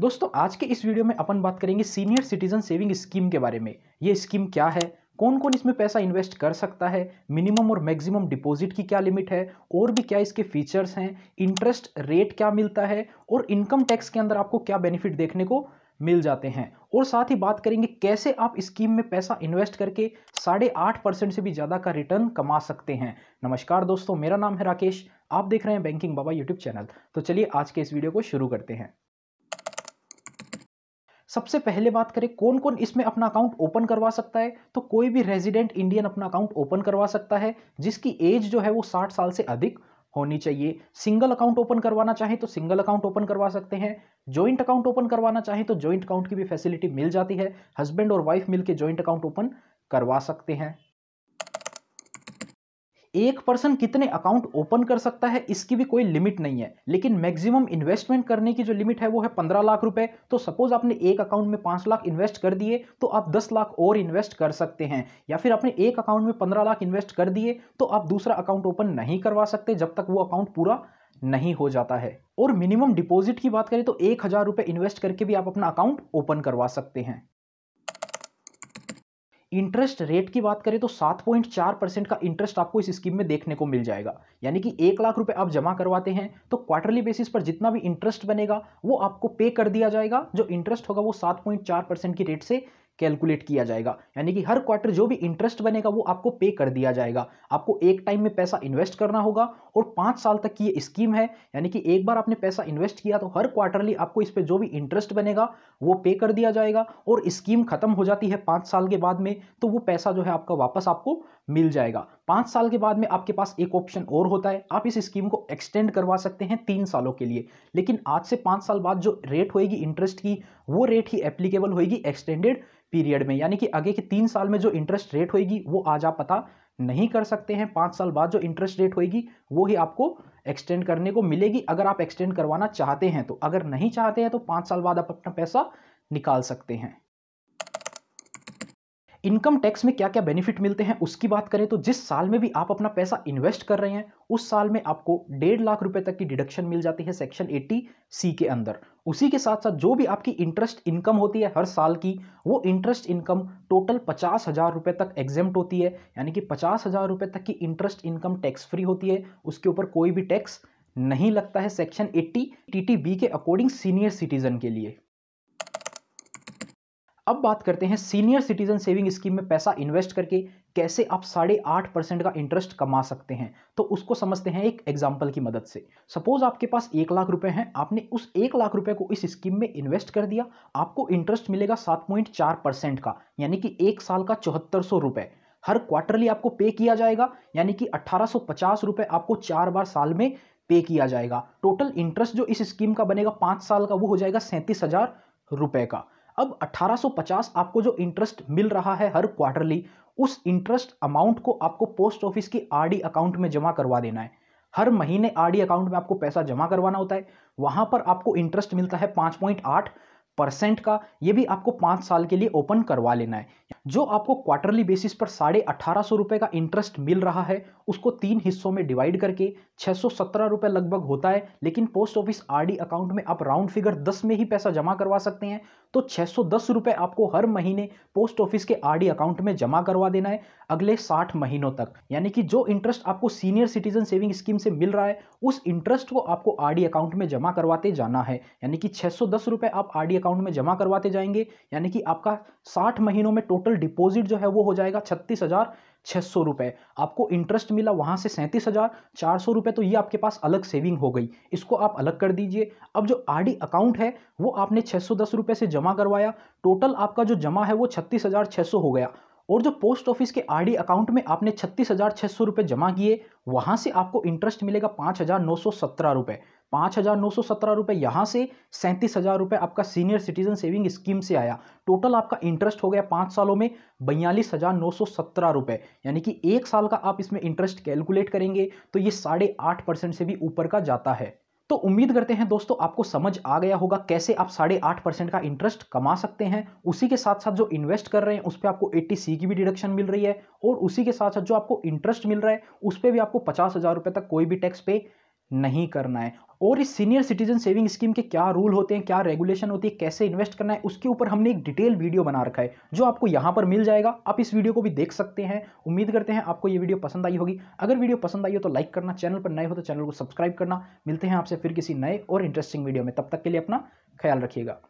दोस्तों आज के इस वीडियो में अपन बात करेंगे सीनियर सिटीजन सेविंग स्कीम के बारे में ये स्कीम क्या है कौन कौन इसमें पैसा इन्वेस्ट कर सकता है मिनिमम और मैक्सिमम डिपॉजिट की क्या लिमिट है और भी क्या इसके फीचर्स हैं इंटरेस्ट रेट क्या मिलता है और इनकम टैक्स के अंदर आपको क्या बेनिफिट देखने को मिल जाते हैं और साथ ही बात करेंगे कैसे आप स्कीम में पैसा इन्वेस्ट करके साढ़े आठ परसेंट से भी ज़्यादा का रिटर्न कमा सकते हैं नमस्कार दोस्तों मेरा नाम है राकेश आप देख रहे हैं बैंकिंग बाबा यूट्यूब चैनल तो चलिए आज के इस वीडियो को शुरू करते हैं सबसे पहले बात करें कौन कौन इसमें अपना अकाउंट ओपन करवा सकता है तो कोई भी रेजिडेंट इंडियन अपना अकाउंट ओपन करवा सकता है जिसकी एज जो है वो साठ साल से अधिक होनी चाहिए सिंगल अकाउंट ओपन करवाना चाहें तो सिंगल अकाउंट ओपन करवा सकते हैं जॉइंट अकाउंट ओपन करवाना चाहें तो जॉइंट अकाउंट की भी फैसिलिटी मिल जाती है हस्बैंड और वाइफ मिलकर जॉइंट अकाउंट ओपन करवा सकते हैं एक पर्सन कितने अकाउंट ओपन कर सकता है इसकी भी कोई लिमिट नहीं है लेकिन मैक्सिमम इन्वेस्टमेंट करने की जो लिमिट है वो है पंद्रह लाख रुपए तो सपोज आपने एक अकाउंट में पांच लाख इन्वेस्ट कर दिए तो आप दस लाख और इन्वेस्ट कर सकते हैं या फिर आपने एक अकाउंट में पंद्रह लाख इन्वेस्ट कर दिए तो आप दूसरा अकाउंट ओपन नहीं करवा सकते जब तक वो अकाउंट पूरा नहीं हो जाता है और मिनिमम डिपॉजिट की बात करें तो एक हज़ार रुपये इन्वेस्ट करके भी आप अपना अकाउंट ओपन करवा सकते हैं इंटरेस्ट रेट की बात करें तो सात पॉइंट चार परसेंट का इंटरेस्ट आपको इस स्कीम में देखने को मिल जाएगा यानी कि एक लाख रुपए आप जमा करवाते हैं तो क्वार्टरली बेसिस पर जितना भी इंटरेस्ट बनेगा वो आपको पे कर दिया जाएगा जो इंटरेस्ट होगा वो सात पॉइंट चार परसेंट की रेट से कैलकुलेट किया जाएगा यानी कि हर क्वार्टर जो भी इंटरेस्ट बनेगा वो आपको पे कर दिया जाएगा आपको एक टाइम में पैसा इन्वेस्ट करना होगा और पाँच साल तक की ये स्कीम है यानी कि एक बार आपने पैसा इन्वेस्ट किया तो हर क्वार्टरली आपको इस पर जो भी इंटरेस्ट बनेगा वो पे कर दिया जाएगा और स्कीम खत्म हो जाती है पाँच साल के बाद में तो वो पैसा जो है आपका वापस आपको मिल जाएगा पाँच साल के बाद में आपके पास एक ऑप्शन और होता है आप इस स्कीम को एक्सटेंड करवा सकते हैं तीन सालों के लिए लेकिन आज से पाँच साल बाद जो रेट होएगी इंटरेस्ट की वो रेट ही एप्लीकेबल होएगी एक्सटेंडेड पीरियड में यानी कि आगे के तीन साल में जो इंटरेस्ट रेट होएगी वो आज आप पता नहीं कर सकते हैं पाँच साल बाद जो इंटरेस्ट रेट होएगी वो ही आपको एक्सटेंड करने को मिलेगी अगर आप एक्सटेंड करवाना चाहते हैं तो अगर नहीं चाहते हैं तो पाँच साल बाद आप अपना पैसा निकाल सकते हैं इनकम टैक्स में क्या क्या बेनिफिट मिलते हैं उसकी बात करें तो जिस साल में भी आप अपना पैसा इन्वेस्ट कर रहे हैं उस साल में आपको डेढ़ लाख रुपए तक की डिडक्शन मिल जाती है सेक्शन 80 सी के अंदर उसी के साथ साथ जो भी आपकी इंटरेस्ट इनकम होती है हर साल की वो इंटरेस्ट इनकम टोटल पचास हज़ार रुपये तक एग्जेम्ट होती है यानी कि पचास हज़ार रुपये तक की इंटरेस्ट इनकम टैक्स फ्री होती है उसके ऊपर कोई भी टैक्स नहीं लगता है सेक्शन एट्टी टी के अकॉर्डिंग सीनियर सिटीजन के लिए अब बात करते हैं सीनियर सिटीजन सेविंग स्कीम में पैसा इन्वेस्ट करके कैसे आप साढ़े आठ परसेंट का इंटरेस्ट कमा सकते हैं तो उसको समझते हैं एक एग्जाम्पल की मदद से सपोज आपके पास एक लाख रुपए हैं आपने उस एक लाख रुपए को इस स्कीम में इन्वेस्ट कर दिया आपको इंटरेस्ट मिलेगा सात पॉइंट चार परसेंट का यानी कि एक साल का चौहत्तर सौ रुपये हर क्वार्टरली आपको पे किया जाएगा यानी कि अट्ठारह सौ पचास रुपये आपको चार बार साल में पे किया जाएगा टोटल इंटरेस्ट जो इस स्कीम का बनेगा पाँच साल का वो हो जाएगा सैंतीस हज़ार रुपये का अब 1850 आपको जो इंटरेस्ट मिल रहा है हर क्वार्टरली उस इंटरेस्ट अमाउंट को आपको पोस्ट ऑफिस की आरडी अकाउंट में जमा करवा देना है हर महीने आरडी अकाउंट में आपको पैसा जमा करवाना होता है वहां पर आपको इंटरेस्ट मिलता है पांच पॉइंट आठ परसेंट का ये भी आपको पाँच साल के लिए ओपन करवा लेना है जो आपको क्वार्टरली बेसिस पर साढ़े अठारह सौ रुपये का इंटरेस्ट मिल रहा है उसको तीन हिस्सों में डिवाइड करके छः सौ सत्रह रुपये लगभग होता है लेकिन पोस्ट ऑफिस आरडी अकाउंट में आप राउंड फिगर दस में ही पैसा जमा करवा सकते हैं तो छः सौ दस रुपये आपको हर महीने पोस्ट ऑफिस के आर अकाउंट में जमा करवा देना है अगले साठ महीनों तक यानी कि जो इंटरेस्ट आपको सीनियर सिटीजन सेविंग स्कीम से मिल रहा है उस इंटरेस्ट को आपको आरडी अकाउंट में जमा करवाते जाना है यानी कि छः सौ दस रुपये आप आरडी अकाउंट में जमा करवाते जाएंगे यानी कि आपका साठ महीनों में टोटल डिपॉजिट जो है वो हो जाएगा छत्तीस हज़ार छः सौ रुपये आपको इंटरेस्ट मिला वहाँ से सैंतीस हज़ार चार सौ रुपये तो ये आपके पास अलग सेविंग हो गई इसको आप अलग कर दीजिए अब जो आरडी अकाउंट है वो आपने छः सौ दस रुपये से जमा करवाया टोटल आपका जो जमा है वो छत्तीस हज़ार छः सौ हो गया और जो पोस्ट ऑफिस के आरडी अकाउंट में आपने छत्तीस हज़ार छः सौ रुपये जमा किए वहाँ से आपको इंटरेस्ट मिलेगा पाँच हज़ार नौ सौ सत्रह रुपये पाँच हज़ार नौ सौ सत्रह रुपये यहाँ से सैंतीस हज़ार रुपये आपका सीनियर सिटीजन सेविंग स्कीम से आया टोटल आपका इंटरेस्ट हो गया पाँच सालों में बयालीस हज़ार नौ सौ सत्रह रुपये यानी कि एक साल का आप इसमें इंटरेस्ट कैलकुलेट करेंगे तो ये साढ़े आठ परसेंट से भी ऊपर का जाता है तो उम्मीद करते हैं दोस्तों आपको समझ आ गया होगा कैसे आप साढ़े आठ परसेंट का इंटरेस्ट कमा सकते हैं उसी के साथ साथ जो इन्वेस्ट कर रहे हैं उस पर आपको एट्टी सी की भी डिडक्शन मिल रही है और उसी के साथ साथ जो आपको इंटरेस्ट मिल रहा है उस पर भी आपको पचास हज़ार रुपये तक कोई भी टैक्स पे नहीं करना है और इस सीनियर सिटीजन सेविंग स्कीम के क्या रूल होते हैं क्या रेगुलेशन होती है कैसे इन्वेस्ट करना है उसके ऊपर हमने एक डिटेल वीडियो बना रखा है जो आपको यहां पर मिल जाएगा आप इस वीडियो को भी देख सकते हैं उम्मीद करते हैं आपको ये वीडियो पसंद आई होगी अगर वीडियो पसंद आई हो तो लाइक करना चैनल पर नए हो तो चैनल को सब्सक्राइब करना मिलते हैं आपसे फिर किसी नए और इंटरेस्टिंग वीडियो में तब तक के लिए अपना ख्याल रखिएगा